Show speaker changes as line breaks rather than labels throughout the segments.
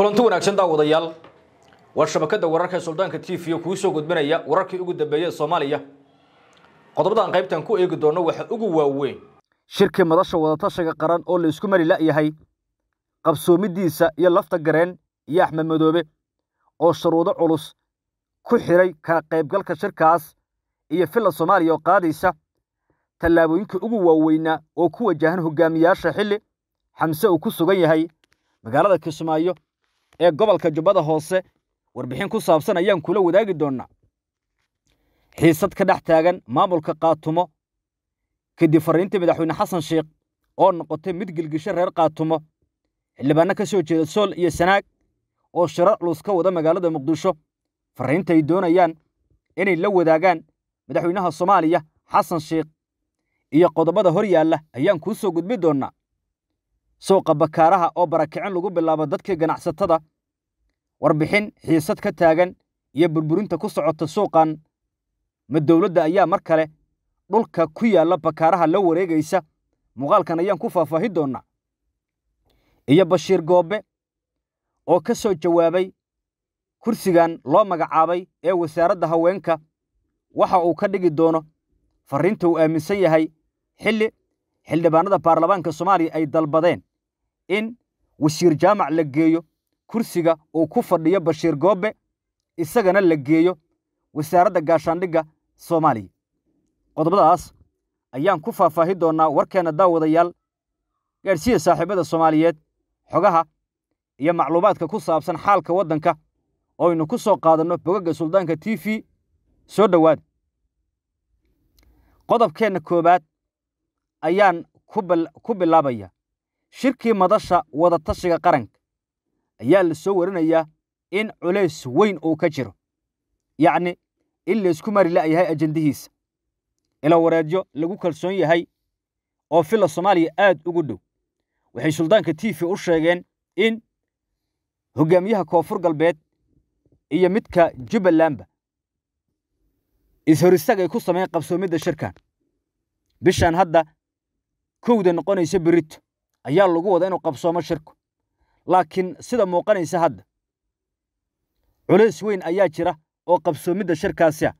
kulanti wanaagsan daawadayaal waa shabakada wararka ee suldaanka t v kuu soo gudbinaya wararkii ugu dambeeyee soomaaliya qodobadan qaybtan ku eegi doono waxa ugu waaweyn shirkii madasha wadatashiga qaran oo la isku mari la'yahay qabsoomiddiisa iyo lafta gareen iyo axmed madoobe oo shuruudo culus ku xidhay kala qaybgalka shirkaas iyo filla soomaaliya oo qaadaysa tallaabooyinkii ugu waaweynaa oo ku wajahan hogaamiyaasha xilli xamse uu ku sugan yahay magaalada kismaayo ee gobolka jubbada hoose warbixin ku saabsan ayaan kula wadaagi doonnaa xiisad ka dhex taagan maamulka kaatumo kadib fariintii madaxweyne xasan sheekh oo noqotay mid gilgisho reer kaatumo xildhibaano ka soo jeeda sool iyo sanaag oo shirar culus ka wada magaalada muqdisho fariinta ay doonayaan inay la wadaagaan madaxweynaha soomaaliya xasan sheekh iyo qodobada hor yaalla ayaan kuu soo gudbi doonnaa suuqa bakaaraha oo barakicin lagu bilaabo dadkii ganacsatada warbixin xiisad ka taagan iyo burburinta ku socota suuqan ma dowladda ayaa mar kale dhulka ku yaalla bakaaraha la wareegaysa muuqaalkan ayaan ku faahfaahi doonnaa iyo bashiir goobe oo ka soo jawaabay kursigan loo magacaabay ee wasaaradda haweenka waxa uu ka dhigi doono farriinta uu aaminsan yahay xilli xildhibaanada baarlamaanka soomaaliya ay dalbadeen in wasiir jaamac la geeyo kursiga uu ku fadhiyo bashiir goobe isagana la geeyo wasaaradda gaashaandhigga soomaaliya qodobadaas ayaan ku faahfaahi doonnaa warkeenna daawadayaal gaadhsiya saaxiibada soomaaliyeed xogaha iyo macluumaadka ku saabsan xaalka waddanka oo aynu ku soo qaadanno bogagga suldaanka t v soo dhowaada qodobkeenna koowaad ayaan ku bilaabayaa shirkii madasha wadatashiga qaranka ayaa la soo warinayaa in culays weyn uu ka jiro yacni in laysku mari la'yahay ajendihiisa ila wareedyo lagu kalsoon yahay oo filla soomaaliya aad ugu dhow waxay suldaanka v u sheegeen in hoggaamiyaha koonfur galbeed iyo midka is ishoristaag ay ku sameyn qabsoomidda shirkan bishan hadda kowda noqonaysa berito ayaa lagu wada inuu qabsoomo shirku laakiin sida muuqanaysa hadda culays weyn ayaa jira oo qabsoomidda shirkaasi shirkaasiah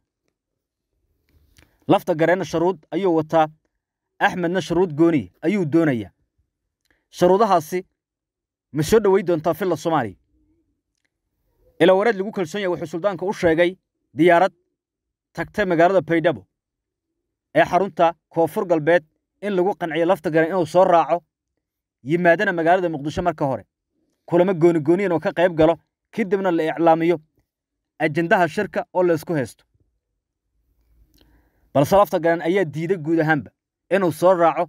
lafta gareenna sharuud ayuu wataa axmedna sharuud gooniy ayuu doonayaa sharuudahaasi ma soo dhoweyn doontaa filla soomaaliya ilaa wareed lagu kalsoon yahay wuxuu suldaanka u sheegay diyaarad tagtay magaalada baydhabo ee xarunta koonfur galbeed in lagu qanciyo lafta gareen inuu soo raaco yimaadana magaalada muqdisho marka hore kulamo goonigooni oo ka qayb galo kadibna la iclaamiyo ajendaha shirka oo laysku haysto balse lafta garan ayaa diiday guud ahaanba inuu soo raaco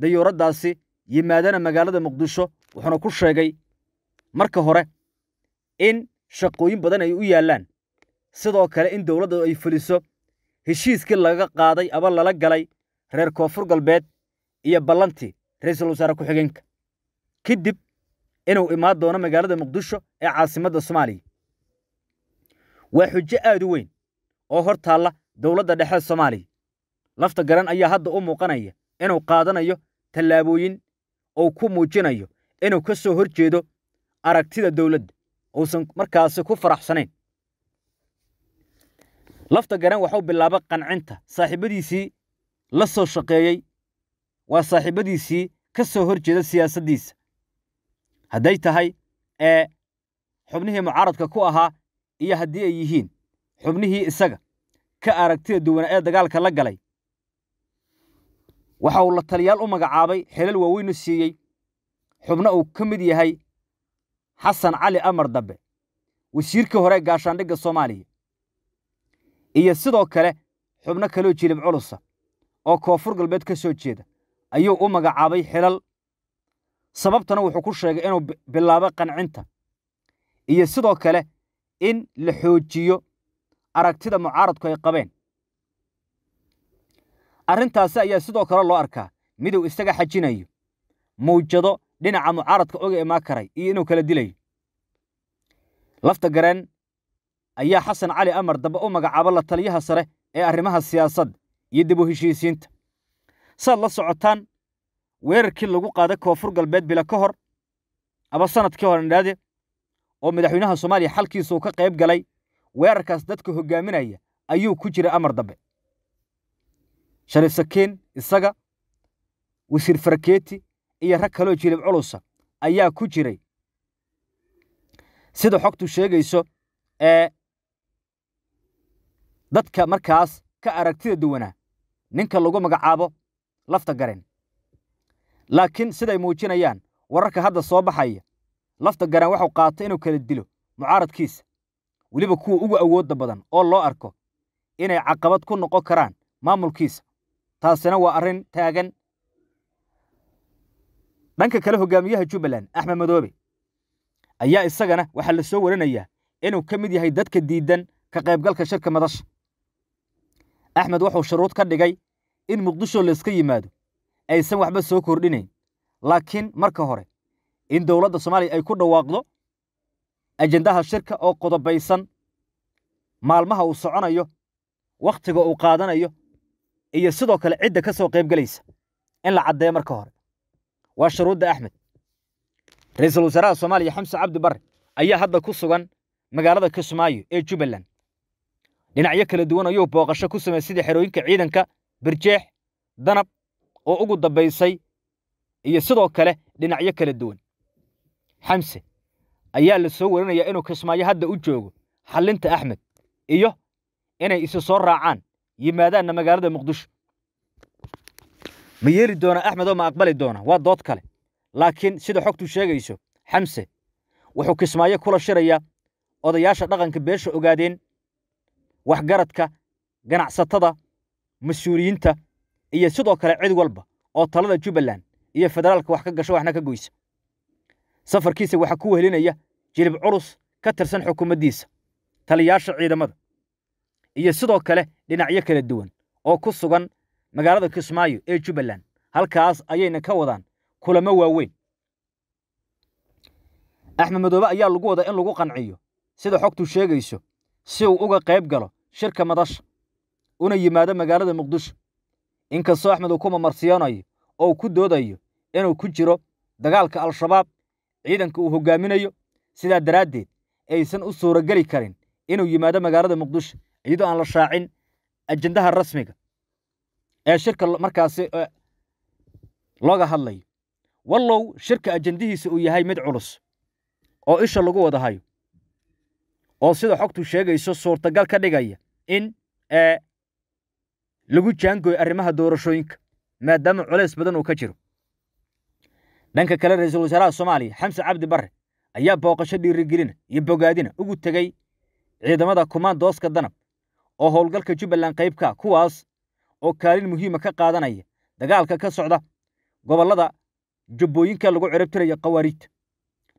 dayuuraddaasi yimaadana magaalada muqdisho wuxuuna ku sheegay marka hore in shaqooyin badan ay u yaallaan sidoo kale in dowladda ay fuliso heshiiskii laga qaaday aba lala galay reer koonfur galbeed iyo ballantii ra-iisul wasaare ku-xigeenka kadib inuu imaan doono magaalada muqdisho ee caasimadda soomaaliya waa xujo aad u weyn oo hor taalla dowladda dhexe soomaaliya lafta garan ayaa hadda u muuqanaya inuu qaadanayo tallaabooyin uu ku muujinayo inuu ka soo hor jeedo aragtida dowladda uusan markaasi ku faraxsanayn lafta garan waxuu bilaabay qancinta saaxiibadiisii la soo shaqeeyey waa saaxiibadiisii ka soo hor jeeda siyaasaddiisa hadday tahay ee xubnihii mucaaradka ku ahaa iyo haddii ay yihiin xubnihii isaga ka aragtida duwana ee dagaalka la galay waxa uu la taliyaal u magacaabay xilal waaweynu siiyey xubno uu ka mid yahay xasan cali amar dambe wasiirkii hore gaashaandhigga soomaaliya iyo sidoo kale xubno kaloo jilib culusa oo koonfur galbeed ka soo jeeda ayuu u magacaabay xilal sababtana wuxuu ku sheegay inuu bilaabo qancinta iyo sidoo kale in la xoojiyo aragtida mucaaradku ay qabeen arrintaasi ayaa sidoo kale loo arkaa midow isaga xajinayo mawjado dhinaca mucaaradka oga imaa karay iyo inuu kala dilayo lafta gareen ayaa xasan cali amar dambe u magacaaba la taliyaha sare ee arrimaha siyaasadda iyo dib u heshiisiinta saad la socotaan weerarkii lagu qaaday koonfur galbeed bila ka hor aba sanadkii hore indhaade oo madaxweynaha soomaaliya xalkiisa uu ka qayb galay weerarkaas dadka hoggaaminaya ayuu ku jiray amar dambe shariif sakiin isaga wasiir farakeeti iyo rag kaloo jilib culusa ayaa ku jiray sida xogtu sheegayso ee dadka markaas ka aragtida duwanaa ninka lagu magacaabo lafta garen laakiin siday muujinayaan wararka hadda soo baxaya lafta garaan waxuu qaatay inuu kala dilo mucaaradkiisa weliba kuwa ugu awoodda badan oo loo arko inay caqabad ku noqon karaan maamulkiisa taasina waa arrin taagan dhanka kale hogaamiyaha jubbaland axmed madoobe ayaa isagana waxaa la soo warinayaa inuu ka mid yahay dadka diiddan ka qaybgalka shirka madasha axmed wuxuu shuruud ka dhigay in muqdisho layska yimaado aysan waxba soo kordhinayn laakiin marka hore in dowladda soomaaliya ay ku dhawaaqdo ajendaha shirka oo qodobaysan maalmaha uu soconayo wakhtiga uu qaadanayo iyo sidoo kale cidda ka soo qayb gelaysa in la caddeeyo marka hore waa shuruudda axmed ra-iisul wasaaraha soomaaliya xamse cabdi barre ayaa hadda ku sugan magaalada kismaayo ee jubbaland dhinacyo kala duwan ayuu booqasho ku sameeyey sida xerooyinka ciidanka birjeex danab oo ugu dambaysay iyo sidoo kale dhinacyo kala duwan xamse ayaa la soo warinayaa inuu kismaayo hadda u joogo xallinta axmed iyo inay isu soo raacaan yimaadaanna magaalada muqdisho ma yeeli doona axmed oo ma aqbali doona waa dood kale laakiin sida xogtu sheegayso xamse wuxuu kismaayo kula shirayaa odayaasha dhaqanka beesha ogaadeen waxgaradka ganacsatada mas-uuliyiinta iyo sidoo kale cid walba oo talada jubbaland iyo federaalka wax ka gasho waxna ka goysa safarkiisa waxaa ku wehelinaya jilib culus ka tirsan xukuumaddiisa taliyaasha ciidamada iyo sidoo kale dhinacyo kala duwan oo ku sugan magaalada kismaayo ee jubbaland halkaas ayayna ka wadaan kulamo waaweyn axmed madoobe ayaa lagu wadaa in lagu qanciyo sida xogtu sheegayso si uu uga qayb galo shirka madasha una yimaado magaalada muqdisho inkastoo axmed uu ku mamarsiyoonayo oo uu ku doodayo inuu ku jiro dagaalka al-shabaab ciidanka uu hoggaaminayo sidaa daraaddeed aysan u suurageli karin inuu yimaado magaalada muqdisho iyadoo aan la shaacin ajendaha rasmiga ee shirka markaasi looga hadlayo wallow shirka ajendihiisa uu yahay mid culus oo isha lagu wada hayo oo sida xogtu sheegayso suurtagal ka dhigaya in lagu jaangooyo arrimaha doorashooyinka maadaama culays badan uu ka jiro dhanka kale ra-iisul wasaaraha soomaaliya xamse cabdi barre ayaa booqasho dhiirigelina iyo bogaadina ugu tegey ciidamada kumaandooska danab oo howlgalka jubbaland qaybkaa ah, kuwaas oo kaalin muhiima ka qaadanaya dagaalka ka socda gobollada jubbooyinka lagu ciribtiraya khawaariijta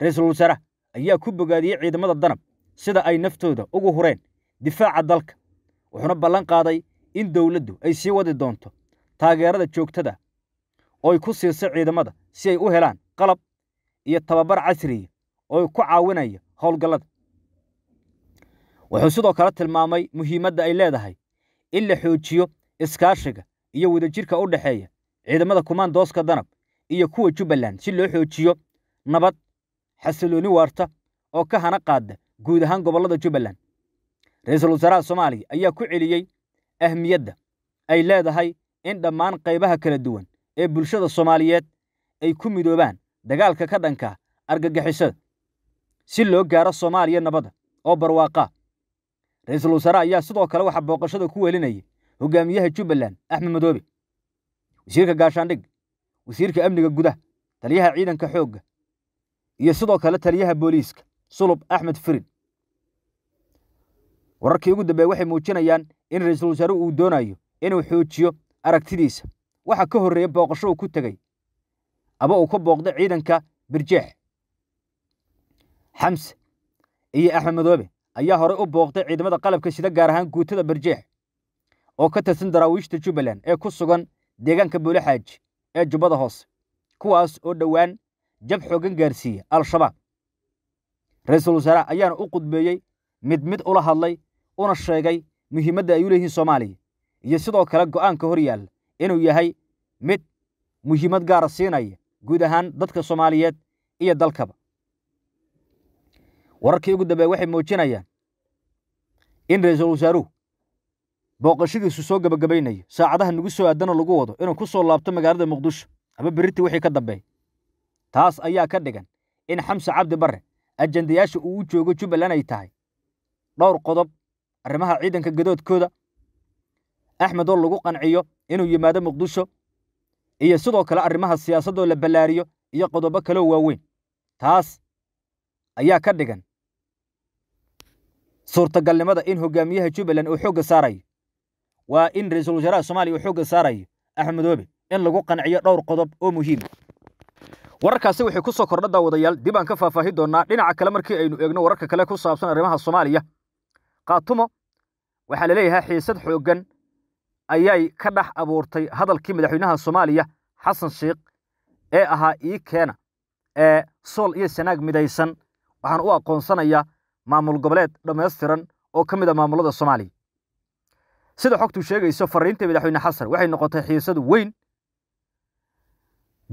ra-iisul wasaaraha ayaa ku bogaadiyey ciidamada danab sida ay naftooda ugu hureen difaaca dalka wuxuuna ballan qaaday in dowladdu ay sii wadi doonto taageerada joogtada ooy ku siiso ciidamada si ay u helaan qalab iyo tababar casriya ooy ku caawinaya howlgallada wuxuu sidoo kale tilmaamay muhiimadda ay leedahay in la xoojiyo iskaashiga iyo wadajirka u dhexeeya ciidamada kumaandooska danab iyo kuwa jubbaland si loo xoojiyo nabad xasilooni waarta oo ka hana qaada guud ahaan gobollada jubbaland ra-iisul wasaaraha soomaaliya ayaa ku celiyey ahmiyadda ay leedahay in dhammaan qaybaha kala duwan ee bulshada soomaaliyeed ay ku midoobaan dagaalka ka dhanka argagixisada si loo gaaro soomaaliya nabadda oo barwaaqaa ra-iisul wasaare ayaa sidoo kale waxa booqashada ku weelinayay hogaamiyaha jubbaland axmed madoobe wasiirka gaashaandhig wasiirka amniga gudaha taliyaha ciidanka xoogga iyo sidoo kale taliyaha booliiska sulub axmed firid wararkii ugu dambeeye waxay muujinayaan in ra-iisul wasaare uu doonayo inuu xoojiyo aragtidiisa waxaa ka horreeya booqasho uu ku tegey aba uu ku booqday ciidanka birjeex xamse iyo axmed madoobe ayaa horey u booqday ciidamada qalabka sida gaar ahaan guutada birjeex oo ka tirsan daraawiishta jubbaland ee ku sugan deegaanka boolixaaji ee jubbada hoose kuwaas oo dhowaan jab xoogan gaarsiiya al-shabaab ra-iisul wasaare ayaana u qudbeeyey mid mid ula hadlay una sheegay muhiimadda ay u leeyihiin soomaaliya iyo sidoo kale go'aanka hor yaalla inuu yahay mid muhiimad gaara siinaya guud ahaan dadka soomaaliyeed iyo dalkaba wararkii ugu dambeeye waxay muujinayaan in ra-iisul wasaaruhu booqashadiisu soo gabagabaynayo saacadaha nagu soo aadana lagu wado inuu ku soo laabto magaalada muqdisho ama berrinti wixii ka dambeeya taas ayaa ka dhigan in xamse cabdi barre ajandayaasha uu u joogo jubbaland ay tahay dhowr qodob arrimaha ciidanka gadoodkooda axmed oo lagu qanciyo inuu yimaado muqdisho iyo sidoo kale arrimaha siyaasadoo la ballaariyo iyo qodobo kaloo waaweyn taas ayaa ka dhigan suurtagalnimada in hogaamiyaha jubbaland uu xoogga saarayo waa in ra-iisul wasaaraha soomaaliya uu xoogga saarayo axmedoobe in lagu qanciyo dhowr qodob oo muhiima ah. wararkaasi waxay ku soo kordhaddaa wadayaal dib aan ka faahfaahi doonnaa dhinaca kale markii aynu eegno wararka kale ku saabsan arrimaha soomaaliya kaatumo waxaa la leeyahay xiisad xooggan ayay ka dhex abuurtay hadalkii madaxweynaha soomaaliya xasan sheekh ee ahaa ii keena ee sool iyo sanaag midaysan waxaan u aqoonsanayaa maamul goboleed dhammaystiran oo ka mid a ah maamulada soomaaliya sida xogtu sheegayso fariinta madaxweyne xasan waxay noqotay xiisad weyn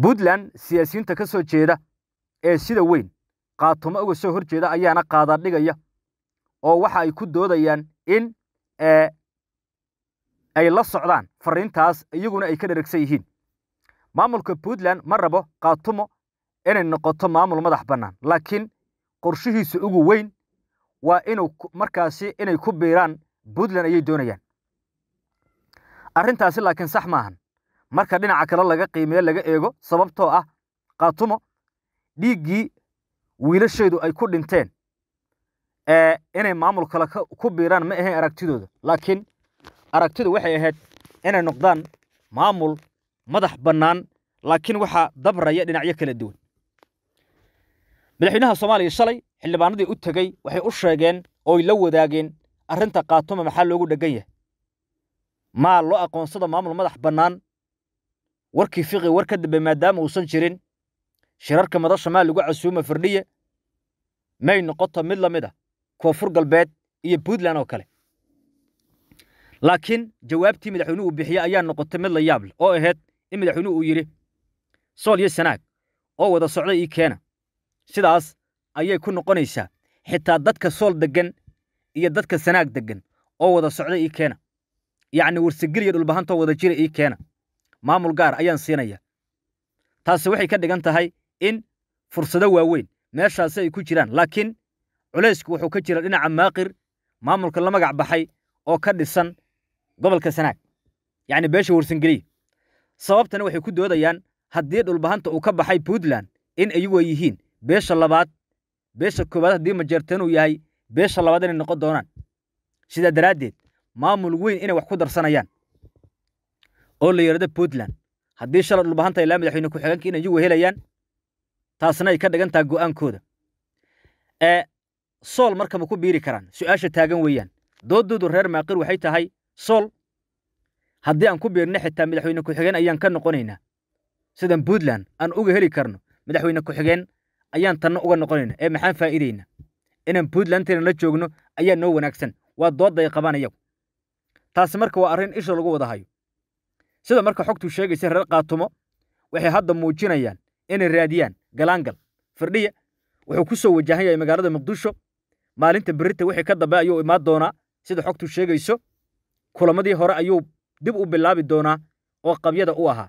puntland siyaasiyiinta ka soo jeeda ee sida weyn kaatumo uga soo hor jeeda ayaana dhigaya oo waxa ay ku doodayaan in eh, ay la socdaan fariintaas iyaguna ay ka dheragsan yihiin maamulka puntland ma rabo kaatumo inay noqoto maamul madax bannaan laakiin qorshihiisa ugu weyn waa inuu markaasi inay ku biiraan puntland ayay doonayaan arrintaasi laakiin sax maahan marka dhinaca kale laga qiimeeyo laga eego sababtoo ah kaatumo dhiiggii wiilasheedu ay ku dhinteen إني معمول كلك كبيران ما هي أركتيدود لكن أركتيد وحي هاد إني نقدان معمول مدح بنان لكن وحى دبر رجاء لنعيا كل الدول بالحينها الصومالي الشلي اللي بعندي أتجي وحي أشرى جن أو يلو داجن أرنت قاتم محل لوجود جية ما الله أقون صدى معمول مدح بنان وركي فيغي وركد بمدام وسنجرين شرارك مدرش ما لوجع السوم فردية ما ينقطها ملا مده koonfur galbeed iyo puntland oo kale laakiin jawaabtii madaxweynuhu bixiyey ayaa noqotay mid la yaab leh oo ahayd in madaxweynuhu uu yidhi sool iyo sanaag oo wada socday ii keena sidaas ayay ku noqonaysaa xitaa dadka sool deggan iyo dadka sanaag deggan oo wada socday ii keena yacni warsigil iyo dhulbahantoo wada jira ii keena maamul gaar ayaan siinaya taasi waxay ka dhigan tahay in fursado waaweyn meeshaasi ay ku jiraan laakiin culaysku wuxuu ka jira dhinaca maaqir maamulka la magac baxay oo ka dhisan gobolka sanaag yacni beesha warsangeliya sababtana waxay ku doodayaan haddii dhulbahanta uu ka baxay puntland in iyagu yihiin beesha labaad beesha koowaad haddii majeerteen uu yahay beesha labaad inay noqon doonaan sidaa daraaddeed maamul weyn inay wax ku darsanayaan oo la yidhahdo puntland haddii shala dhulbahanta ilaa madaxweyne ku xiganka in iyagu helayaan taasna ay ka dhigan tahay go'aankooda sool marka ma ku biiri karaan su'aasha taagan weeyaan dooddoodu reer maaqir waxay tahay sool haddii aan ku biirno xitaa madaxweyne ku-xigeen ayaan ka noqonaynaa sida puntland aan uga heli karno madaxweyne ku-xigeen ayaan tanna uga noqonaynaa ee maxaan faa'iidaynaa inaan puntlandteena la joogno ayaa noo wanaagsan waa doodda ay qabaan iyagu taasi marka waa arrin isha lagu wada hayo sida marka xogtu sheegaysa reer kaatumo waxay hadda muujinayaan inay raadiyaan galaangal firdhiya wuxuu ku soo wajahan yahay magaalada muqdisho maalinta berita wixii ka dambe ayuu imaan doonaa sida xogtu sheegayso kulamadii hore ayuu dib u bilaabi doonaa oo qabyada u ahaa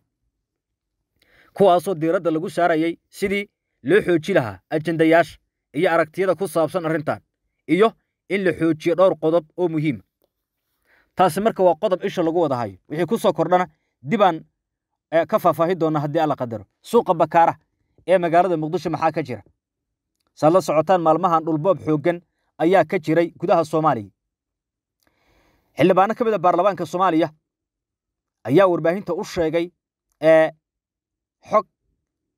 kuwaasoo diiradda lagu saarayay sidii loo xooji lahaa ajendayaasha iyo aragtiyada ku saabsan arrintan iyo in la xoojiyo dhowr qodob oo muhiima ah. taasi marka waa qodob isha lagu wada hayo wixii ku soo kordhana dibaan eh, ka faahfaahin doona haddii alla qadaro suuqa bakaaraha ee magaalada muqdisho maxaa ka jira saad la socotaan maalmahan dhulboob xooggan ayaa ka jiray gudaha soomaaliya xildhibaano ka mid a ah baarlamaanka soomaaliya ayaa warbaahinta u sheegay ee xog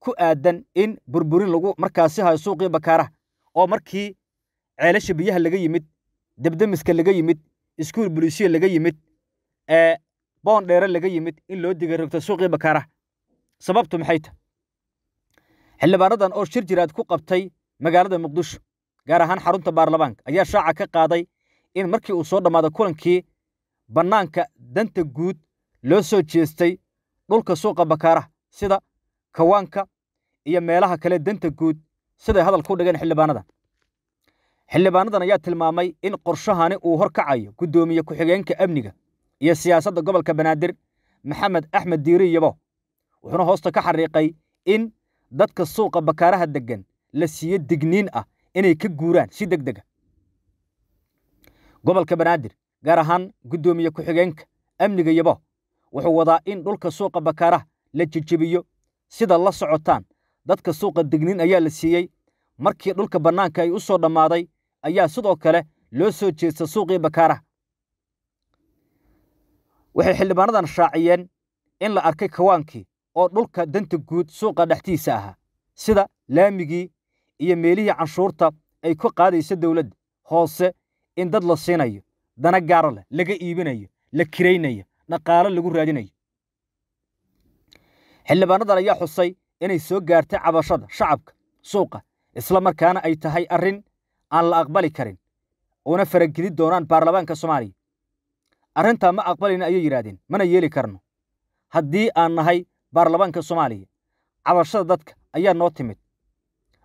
ku aadan in burburin lagu markaasi hayo suuqii bakaaraha oo markii ceelasha biyaha laga yimid debdemiska laga yimid iskuul bulisiya laga yimid ee boon dheere laga yimid in loo diga rogta suuqii bakaaraha sababtu maxay tahy xildhibaanadan oo shir jiraad ku qabtay magaalada muqdisho gaar ahaan xarunta baarlamaanka ayaa shaaca ka qaaday in markii uu soo dhammaado kulankii bannaanka danta guud loo soo jeestay dhulka suuqa bakaaraha sida kawaanka iyo meelaha kale danta guud siday hadalku dhigeen xildhibaanadan xildhibaanadan ayaa tilmaamay in qorshahani uu horkacayo guddoomiye ku-xigeenka amniga iyo siyaasadda gobolka banaadir maxamed axmed diiri yabo wuxuuna hoosta ka xariiqay in dadka suuqa bakaaraha deggan la siiyo digniin ah inay ka guuraan si deg dega ah. gobolka banaadir gaar ahaan guddoomiye ku-xigeenka amniga yabo wuxuu wadaa in dhulka suuqa bakaaraha la jejebiyo sida la socotaan dadka suuqa degnin ayaa la siiyey markii dhulka bannaanka ay u soo dhammaaday ayaa sidoo kale loo soo jeesta suuqii bakaaraha waxay xildhibaanadan shaaciyeen in la arkay kawaankii oo dhulka danta guud suuqa dhexdiisa ahaa sida laamigii iyo meelihii canshuurta ay ku qaadayso dowladda hoose in dad la siinayo dana gaara leh laga iibinayo la kiraynayo dhaqaalo lagu raadinayo xildhibaanadan ayaa xusay inay soo gaartay cabashada shacabka suuqa isla markaana ay tahay arrin aan la aqbali karin una faragidi doonaan baarlamaanka soomaaliya arrintaa ma aqbalina ayay yidhaahdeen mana yeeli karno haddii aan nahay baarlamaanka soomaaliya cabashada dadka ayaa noo timid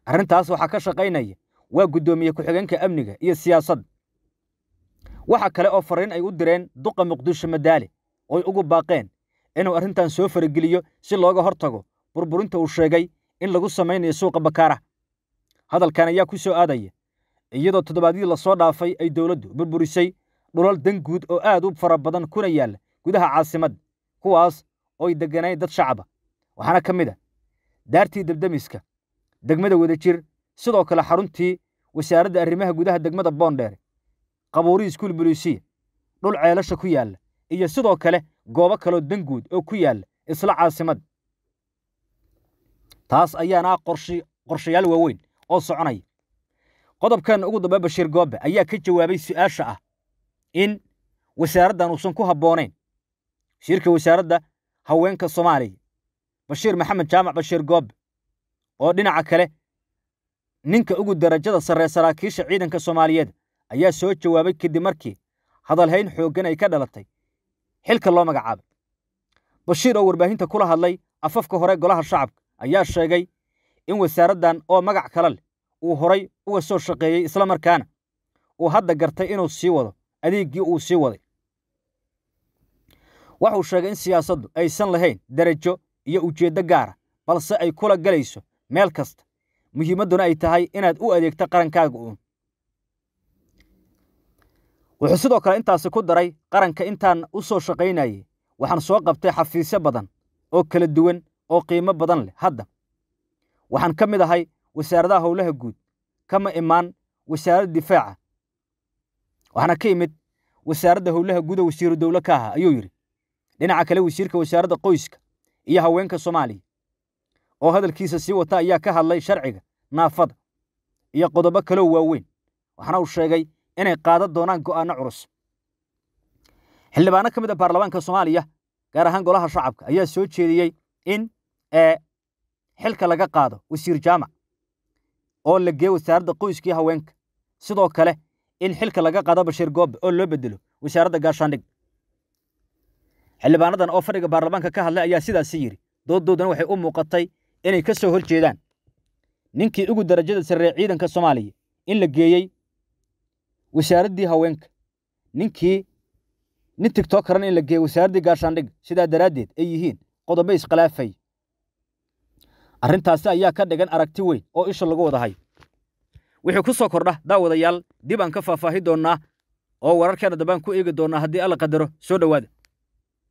arrintaas waxaa ka shaqaynaya waa guddoomiye ku-xigeenka amniga iyo siyaasadda waxa kale oo fariin ay u direen duqa muqdisho madaale oy ugu baaqeen inuu arrintan soo farageliyo si looga hor tago burburinta uu sheegay in lagu samaynayo suuqa bakaaraha hadalkan ayaa ku soo aadaya iyadoo toddobaadyadii lasoo dhaafay ay dowladdu burburisay dhulal danguud oo aad u fara badan kuna yaalla gudaha caasimadda kuwaas oy degganayn dad shacaba waxaana ka mid a ah, daartii debdemiska degmada wadajir sidoo kale xaruntii wasaaradda arrimaha gudaha degmada boondheere qabuuri skuul bulisiya dhul ceelasha ku yaalla iyo sidoo kale goobo kaloo danguud oo ku yaalla isla caasimada taas ayaana ah qorshayaal waaweyn oo soconaya qodobkan ugu dambee bashiir goobe ayaa ka jawaabay su'aasha ah in wasaaraddan uusan ku habboonayn shirka wasaaradda haweenka soomaaliya bashiir maxamed jaamac bashiir goobe oo dhinaca kale ninka ugu darajada sarree saraakiisha ciidanka soomaaliyeed ayaa soo jawaabay kadib markii hadalhayn xooggan ay ka dhalatay xilka loo magacaabay bashiir oo warbaahinta kula hadlay afafka hore golaha shacabka ayaa sheegay in wasaaraddan oo magac kale leh uu horay uga soo shaqeeyey isla markaana uu hadda gartay inuu sii wado adeeggii uu sii waday waxuu sheegay in siyaasaddu aysan lahayn derajo iyo ujeeddo gaara ah, balse ay kula galayso meel kasta muhiimadduna ay tahay inaad u adeegto qarankaaga uun wuxuu sidoo kale intaasi ku daray qaranka intaan u soo shaqaynayay waxaan soo qabtay xafiisyo badan oo kala duwan oo qiimo badan leh hadda waxaan ka mid ahay wasaaradaha howlaha guud kama imaan wasaaradda difaaca waxaana ka yimid wasaaradda howlaha guuda wasiiru dowle ka aha ayuu yidhi dhinaca kale wasiirka wasaaradda qoyska iyo haweenka soomaaliya oo hadalkiisa sii wata ayaa ka hadlay sharciga naafada iyo qodobo kaloo waaweyn waxaana uu sheegay inay qaadan doonaan go'aano curus xildhibaano ka mid a ah baarlamaanka soomaaliya gaar ahaan golaha shacabka ayaa soo jeediyey in eh, xilka laga qaado wasiir jaamac oo la geeyo wasaaradda qoyskii haweenka sidoo kale in xilka laga qaado bashiir goobe oo loo bedelo wasaaradda gaashaandhig xildhibaanadan oo fadhiga baarlamaanka ka hadlay ayaa sidaasi yidhi dooddoodana waxay u muuqatay inay ka soo horjeedaan ninkii ugu darajada sarree ciidanka soomaaliya in la geeyey wasaaraddii haweenka ninkii nin tigtoo karan in la geeyey wasaaraddii gaashaandhiga sidaa daraaddeed ay yihiin qodobo iskhilaafay arrintaasi ayaa ka dhigan aragti weyn oo isha lagu wada hayo wixii ku soo kordha daawadayaal dib aan ka faahfaahi doonnaa oo wararkeena dambaan ku eegi doonnaa haddii alla qadaro soo dhowaada